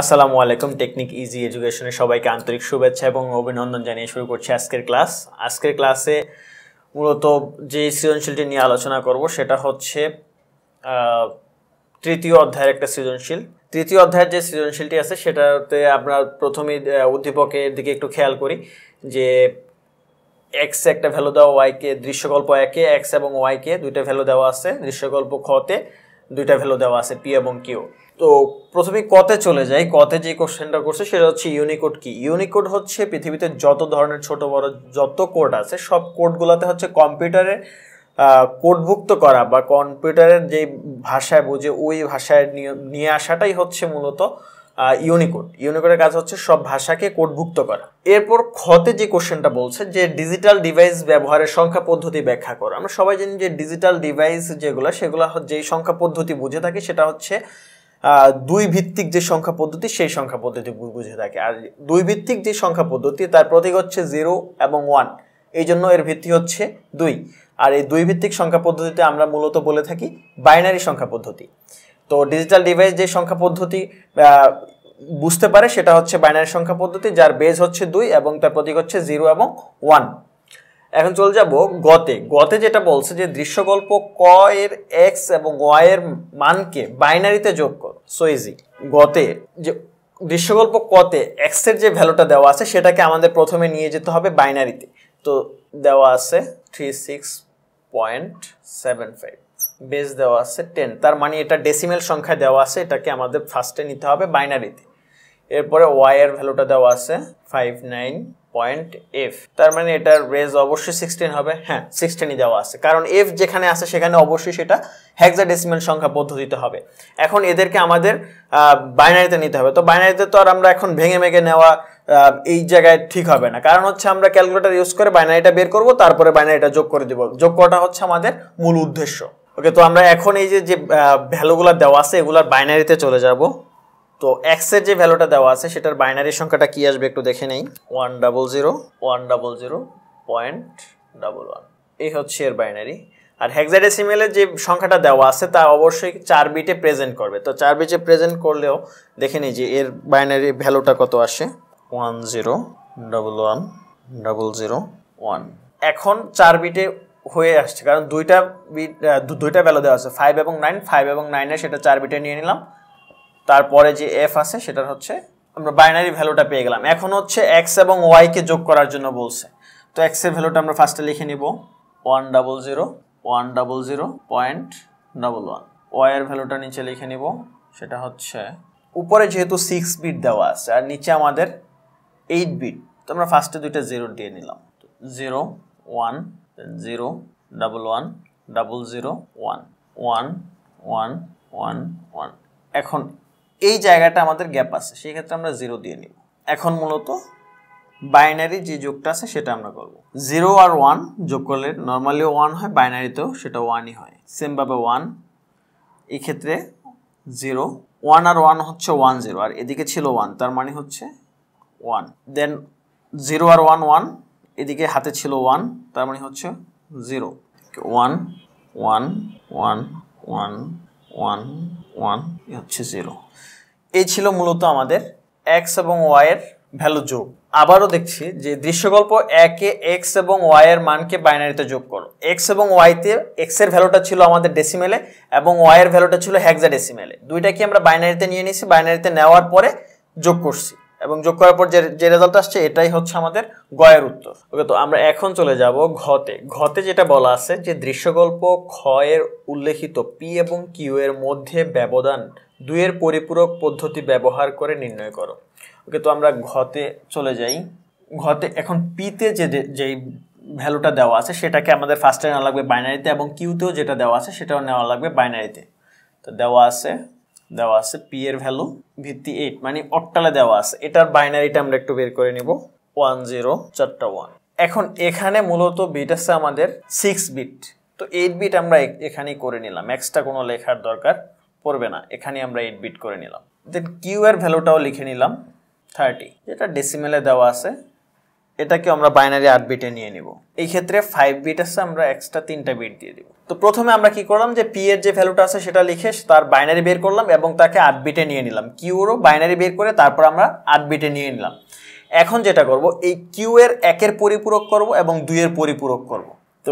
আসসালামু আলাইকুম technique easy এডুকেশনে সবাইকে আন্তরিক শুভেচ্ছা এবং অভিনন্দন জানিয়ে শুরু করছি আজকের ক্লাস আজকের ক্লাসে মূলত যে সৃজনশীলটি নিয়ে আলোচনা করব সেটা হচ্ছে তৃতীয় অধ্যায়ের একটা সৃজনশীল তৃতীয় অধ্যায়ের যে সৃজনশীলটি আছে সেটাতে আমরা প্রথমে উদ্দীপকের দিকে একটু খেয়াল করি যে এক্স একটা ভ্যালু দেওয়া ওয়াইকে দৃশ্যকল্প একে এক্স এবং ওয়াইকে দুইটা ভ্যালু দেওয়া আছে দৃশ্যকল্প খতে দুইটা ভ্যালু দেওয়া আছে পি এবং কিউ তো প্রথমে কতে চলে যাই কতে যে কোশ্চেনটা করছে সেটা হচ্ছে ইউনিকোড কি ইউনিকোড হচ্ছে পৃথিবীতে যত ধরনের ছোট বড় যত কোড আছে সব কোডগুলোতে হচ্ছে কম্পিউটারে কোডভুক্ত করা বা কম্পিউটারের যে ভাষায় বুঝে ওই ভাষায় নিয়ে আসাটাই হচ্ছে মূলত ইউনিকোড ইউনিকোডের কাজ হচ্ছে সব ভাষাকে কোডভুক্ত করা এরপর ক্ষতে যে কোশ্চেনটা বলছে যে ডিজিটাল ডিভাইস ব্যবহারের সংখ্যা পদ্ধতি ব্যাখ্যা করা আমরা সবাই জানি যে ডিজিটাল ডিভাইস যেগুলো সেগুলো যেই সংখ্যা পদ্ধতি বুঝে থাকি সেটা হচ্ছে দুই ভিত্তিক যে সংখ্যা পদ্ধতি সেই সংখ্যা পদ্ধতি বুঝে থাকে আর দুই ভিত্তিক যে সংখ্যা পদ্ধতি তার প্রতীক হচ্ছে জিরো এবং ওয়ান এই জন্য এর ভিত্তি হচ্ছে দুই আর এই দুই ভিত্তিক সংখ্যা পদ্ধতিতে আমরা মূলত বলে থাকি বাইনারি সংখ্যা পদ্ধতি তো ডিজিটাল ডিভাইস যে সংখ্যা পদ্ধতি বুঝতে পারে সেটা হচ্ছে বাইনারি সংখ্যা পদ্ধতি যার বেজ হচ্ছে দুই এবং তার প্রতীক হচ্ছে জিরো এবং ওয়ান এখন চলে যাব গতে গতে যেটা বলছে যে গল্প ক এর এক্স এবং ওয়াই এর মানকে বাইনারিতে যোগ করো সো ইজি গতে যে দৃশ্যগল্প কতে এক্সের যে ভ্যালুটা দেওয়া আছে সেটাকে আমাদের প্রথমে নিয়ে যেতে হবে বাইনারিতে তো দেওয়া আছে three six point seven five base দেওয়া আছে টেন তার মানে এটা ডেসিমেল সংখ্যা দেওয়া আছে এটাকে আমাদের ফার্স্টে নিতে হবে বাইনারিতে এরপরে ওয়াই এর ভ্যালুটা দেওয়া আছে ফাইভ নাইন পয়েন্ট এফ তার মানে এটার রেজ অবশ্যই সিক্সটিন হবে হ্যাঁ সিক্সটিনই দেওয়া আছে কারণ এফ যেখানে আছে সেখানে অবশ্যই সেটা হ্যাক্সাডেসিমেল সংখ্যা পদ্ধতিতে হবে এখন এদেরকে আমাদের বাইনারিতে নিতে হবে তো বাইনারিতে তো আর আমরা এখন ভেঙে ভেঙে নেওয়া এই জায়গায় ঠিক হবে না কারণ হচ্ছে আমরা ক্যালকুলেটার ইউজ করে বাইনারিটা বের করব তারপরে বাইনারিটা যোগ করে দেব যোগ করাটা হচ্ছে আমাদের মূল উদ্দেশ্য ওকে তো আমরা এখন এই যে যে ভ্যালুগুলো দেওয়া আছে এগুলার বাইনারিতে চলে যাব তো এক্সের যে ভ্যালুটা দেওয়া আছে সেটার বাইনারি সংখ্যাটা কি আসবে একটু দেখে নেই one double zero one double zero point double one এই হচ্ছে এর বাইনারি আর হেক্সাডেসিমেলের যে সংখ্যাটা দেওয়া আছে তা অবশ্যই চার বিটে প্রেজেন্ট করবে তো চার বিটে প্রেজেন্ট করলেও দেখে নিই যে এর বাইনারি ভ্যালুটা কত আসে one zero double one double zero one এখন চার বিটে হয়ে আসছে কারণ দুইটা বিট দুইটা ভ্যালু দেওয়া আছে ফাইভ এবং নাইন ফাইভ এবং নাইনে সেটা চার বিটে নিয়ে নিলাম তারপরে যে এফ আছে সেটার হচ্ছে আমরা বাইনারি ভ্যালুটা পেয়ে গেলাম এখন হচ্ছে এক্স এবং ওয়াইকে যোগ করার জন্য বলছে তো এক্সের ভ্যালুটা আমরা ফার্স্টে লিখে নিব one double zero one double zero point double one ওয়াইয়ের ভ্যালুটা নিচে লিখে নিব সেটা হচ্ছে উপরে যেহেতু সিক্স বিট দেওয়া আছে আর নিচে আমাদের এইট বিট তো আমরা ফার্স্টে দুইটা জিরো দিয়ে নিলাম zero one zero double one double zero one one one one one এখন এই জায়গাটা আমাদের গ্যাপ আছে সেই ক্ষেত্রে আমরা জিরো দিয়ে নিব এখন মূলত বাইনারি যে যোগটা আছে সেটা আমরা করব জিরো আর ওয়ান যোগ করলে নর্মালি ওয়ান হয় বাইনারিতেও সেটা ওয়ানই হয় সেমভাবে ওয়ান এই ক্ষেত্রে জিরো ওয়ান আর ওয়ান হচ্ছে ওয়ান জিরো আর এদিকে ছিল ওয়ান তার মানে হচ্ছে ওয়ান দেন জিরো আর ওয়ান ওয়ান এদিকে হাতে ছিল ওয়ান তার মানে হচ্ছে zero one one one one one one হচ্ছে জিরো এই ছিল মূলত আমাদের এক্স এবং ওয়াইয়ের ভ্যালু যোগ আবারও দেখছি যে দৃশ্যগল্প একে এক্স এবং ওয়াইয়ের মানকে বাইনারিতে যোগ করো এক্স এবং ওয়াইতে এক্স এর ভ্যালুটা ছিল আমাদের ডেসিমেলে এবং ওয়াইয়ের ভ্যালুটা ছিল হ্যাক্সা ডেসিমেলে দুইটাকে আমরা বাইনারিতে নিয়ে নিয়েছি বাইনারিতে নেওয়ার পরে যোগ করছি এবং যোগ করার পর যে যে রেজাল্ট আসছে এটাই হচ্ছে আমাদের গয়ের উত্তর ওকে তো আমরা এখন চলে যাব ঘতে ঘতে যেটা বলা আছে যে দৃশ্যগল্প খ এর উল্লেখিত পি এবং কিউ এর মধ্যে ব্যবধান দুয়ের পরিপূরক পদ্ধতি ব্যবহার করে নির্ণয় করো ওকে তো আমরা ঘতে চলে যাই ঘতে এখন পিতে যে যেই ভ্যালুটা দেওয়া আছে সেটাকে আমাদের ফার্স্টে নেওয়া লাগবে বাইনারিতে এবং কিউতেও যেটা দেওয়া আছে সেটাও নেওয়া লাগবে বাইনারিতে তো দেওয়া আছে দেওয়া আছে পি এর ভ্যালু ভিত্তি এইট মানে অট্টালে দেওয়া আছে এটার বাইনারিটা আমরা একটু বের করে নিব ওয়ান জিরো চারটা ওয়ান এখন এখানে মূলত বিট আছে আমাদের সিক্স বিট তো এইট বিট আমরা এখানেই করে নিলাম এক্সট্রা কোনো লেখার দরকার পড়বে না এখানে আমরা এইট বিট করে নিলাম দেন কিউ এর ভ্যালুটাও লিখে নিলাম থার্টি যেটা ডেসিমেলে দেওয়া আছে এটাকে আমরা বাইনারি আট বিটে নিয়ে নিব এই ক্ষেত্রে ফাইভ বিট আছে আমরা এক্সট্রা তিনটা বিট দিয়ে দিব তো প্রথমে আমরা কি করলাম যে পি এর যে ভ্যালুটা আছে সেটা লিখে তার বাইনারি বের করলাম এবং তাকে আট বিটে নিয়ে নিলাম কিউরও বাইনারি বের করে তারপর আমরা আট বিটে নিয়ে নিলাম এখন যেটা করব এই কিউ এর একের পরিপূরক করব এবং দুই এর পরিপূরক করব তো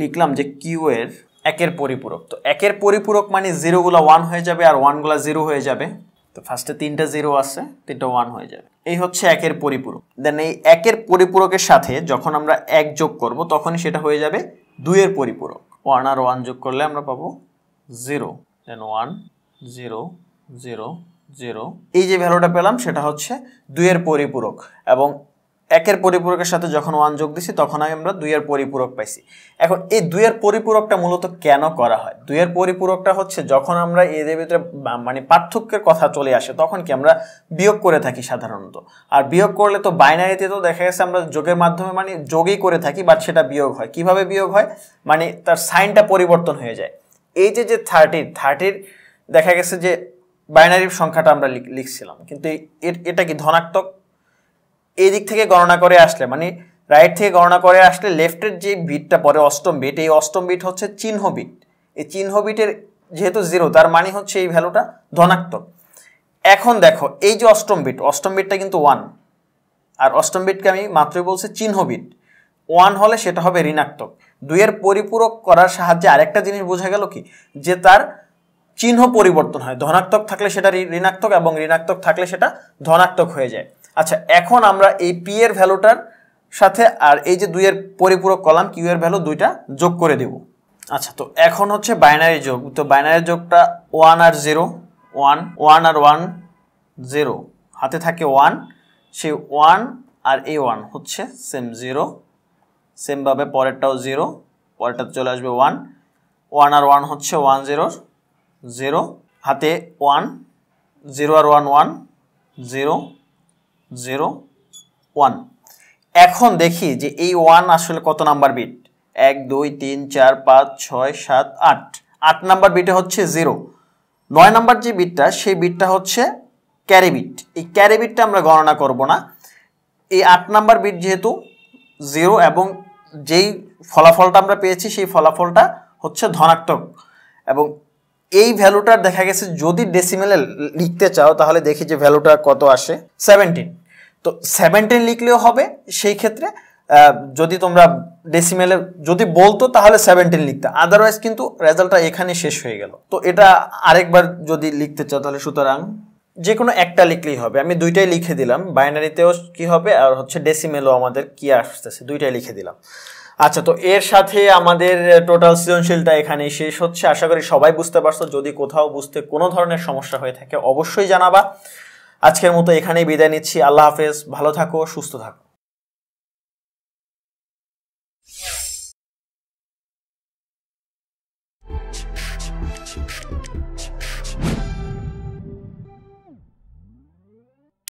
লিখলাম যে কিউ এর একের পরিপূরক তো একের পরিপূরক মানে জিরোগুলো ওয়ান হয়ে যাবে আর ওয়ানগুলো জিরো হয়ে যাবে তো ফার্স্টে তিনটা জিরো আছে তিনটা ওয়ান হয়ে যাবে এই হচ্ছে একের পরিপূরক দেন এই একের পরিপূরকের সাথে যখন আমরা এক যোগ করব তখনই সেটা হয়ে যাবে দুইয়ের পরিপূরক ওয়ান আর ওয়ান যোগ করলে আমরা পাবো zero then one zero zero zero এই যে ভ্যালুটা পেলাম সেটা হচ্ছে দুইয়ের পরিপূরক এবং একের পরিপূরকের সাথে যখন ওয়ান যোগ দিছি তখন আমরা দুইয়ের পরিপূরক পাইছি এখন এই দুইয়ের পরিপূরকটা মূলত কেন করা হয় দুইয়ের পরিপূরকটা হচ্ছে যখন আমরা এদের ভিতরে মানে পার্থক্যের কথা চলে আসে তখন কি আমরা বিয়োগ করে থাকি সাধারণত আর বিয়োগ করলে তো বাইনারিতে তো দেখা গেছে আমরা যোগের মাধ্যমে মানে যোগই করে থাকি বাট সেটা বিয়োগ হয় কিভাবে বিয়োগ হয় মানে তার সাইনটা পরিবর্তন হয়ে যায় এই যে যে থার্টির থার্টির দেখা গেছে যে বাইনারি সংখ্যাটা আমরা লিখছিলাম কিন্তু এটা কি ধনাত্মক এদিক থেকে গণনা করে আসলে মানে রাইট থেকে গণনা করে আসলে লেফটের যে বিটটা পরে অষ্টম বিট এই অষ্টম বিট হচ্ছে চিহ্ন বিট এই চিহ্ন বিটের যেহেতু জিরো তার মানে হচ্ছে এই ভ্যালুটা ধনাত্মক এখন দেখো এই যে অষ্টম বিট অষ্টম বিটটা কিন্তু ওয়ান আর অষ্টম বিটকে আমি মাত্রই বলছি চিহ্ন বিট ওয়ান হলে সেটা হবে ঋণাত্মক দুইয়ের পরিপূরক করার সাহায্যে আরেকটা জিনিস বোঝা গেল কি যে তার চিহ্ন পরিবর্তন হয় ধনাত্মক থাকলে সেটা ঋণাত্মক এবং ঋণাত্মক থাকলে সেটা ধনাত্মক হয়ে যায় আচ্ছা এখন আমরা এই পি এর ভ্যালুটার সাথে আর এই যে দুইয়ের পরিপূরক কলাম কিউ এর ভ্যালু দুইটা যোগ করে দেব আচ্ছা তো এখন হচ্ছে বাইনারি যোগ তো বাইনারি যোগটা ওয়ান আর জিরো ওয়ান ওয়ান আর ওয়ান জিরো হাতে থাকে ওয়ান সেই ওয়ান আর এই ওয়ান হচ্ছে সেম জিরো সেমভাবে পরেরটাও জিরো পরেরটা চলে আসবে ওয়ান ওয়ান আর ওয়ান হচ্ছে ওয়ান জিরো জিরো হাতে ওয়ান জিরো আর one one zero zero one এখন দেখি যে এই ওয়ান আসলে কত নাম্বার বিট এক দুই তিন চার পাঁচ ছয় সাত আট আট নাম্বার বিটে হচ্ছে জিরো নয় নাম্বার যে বিটটা সেই বিটটা হচ্ছে ক্যারিবিট এই ক্যারিবিটটা আমরা গণনা করব না এই আট নাম্বার বিট যেহেতু জিরো এবং যেই ফলাফলটা আমরা পেয়েছি সেই ফলাফলটা হচ্ছে ধনাত্মক এবং এই ভ্যালুটার দেখা গেছে যদি ডেসিমেলে লিখতে চাও তাহলে দেখি যে ভ্যালুটা কত আসে সেভেন্টিন তো সেভেন্টিন লিখলেও হবে সেই ক্ষেত্রে যদি তোমরা ডেসিমেলে যদি বলতো তাহলে সেভেনটিন লিখতে আদারওয়াইজ কিন্তু রেজাল্টটা এখানে শেষ হয়ে গেল তো এটা আরেকবার যদি লিখতে চাও তাহলে সুতরাং যে কোনো একটা লিখলেই হবে আমি দুইটাই লিখে দিলাম বাইনারিতেও কি হবে আর হচ্ছে ডেসিমেলও আমাদের কি আসতেছে দুইটাই লিখে দিলাম আচ্ছা তো এর সাথে আমাদের টোটাল সৃজনশীলটা এখানেই শেষ হচ্ছে আশা করি সবাই বুঝতে পারছো যদি কোথাও বুঝতে কোনো ধরনের সমস্যা হয়ে থাকে অবশ্যই জানাবা আজকের মতো এখানেই বিদায় নিচ্ছি আল্লাহ হাফেজ ভালো থাকো সুস্থ থাকো